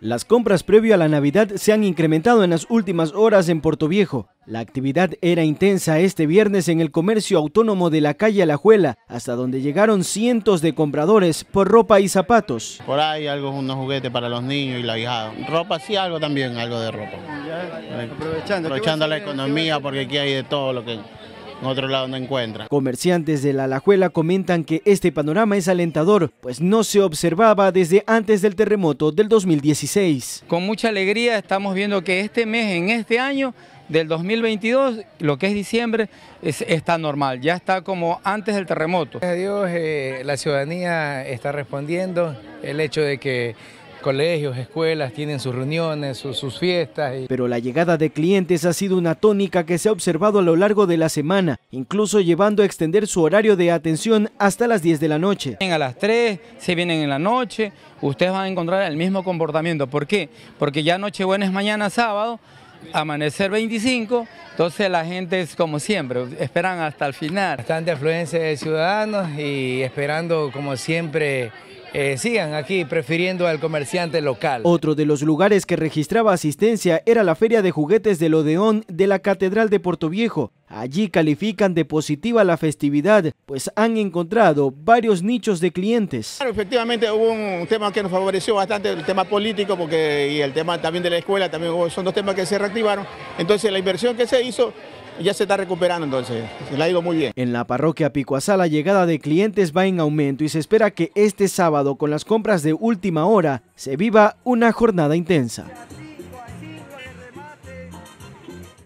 Las compras previo a la Navidad se han incrementado en las últimas horas en Puerto Viejo. La actividad era intensa este viernes en el comercio autónomo de la calle Alajuela, hasta donde llegaron cientos de compradores por ropa y zapatos. Por ahí algo, unos juguetes para los niños y la vieja. Ropa sí, algo también, algo de ropa. Aprovechando, aprovechando la economía porque aquí hay de todo lo que en otro lado no encuentra. Comerciantes de la Alajuela comentan que este panorama es alentador, pues no se observaba desde antes del terremoto del 2016. Con mucha alegría estamos viendo que este mes, en este año, del 2022, lo que es diciembre, es, está normal, ya está como antes del terremoto. Gracias a Dios, eh, la ciudadanía está respondiendo, el hecho de que colegios, escuelas tienen sus reuniones, sus, fiestas. Pero la llegada de clientes ha sido una tónica que se ha observado a lo largo de la semana, incluso llevando a extender su horario de atención hasta las 10 de la noche. Vienen a las 3, se vienen en la noche, ustedes van a encontrar el mismo comportamiento. ¿Por qué? Porque ya Nochebuena es mañana sábado, amanecer 25, entonces la gente es como siempre, esperan hasta el final. Bastante afluencia de ciudadanos y esperando como siempre eh, sigan aquí prefiriendo al comerciante local. Otro de los lugares que registraba asistencia era la Feria de Juguetes del Odeón de la Catedral de Portoviejo. Allí califican de positiva la festividad, pues han encontrado varios nichos de clientes. efectivamente hubo un tema que nos favoreció bastante, el tema político porque, y el tema también de la escuela, también son dos temas que se reactivaron. Entonces la inversión que se hizo ya se está recuperando entonces, se la ha ido muy bien. En la parroquia Picoazá la llegada de clientes va en aumento y se espera que este sábado con las compras de última hora se viva una jornada intensa.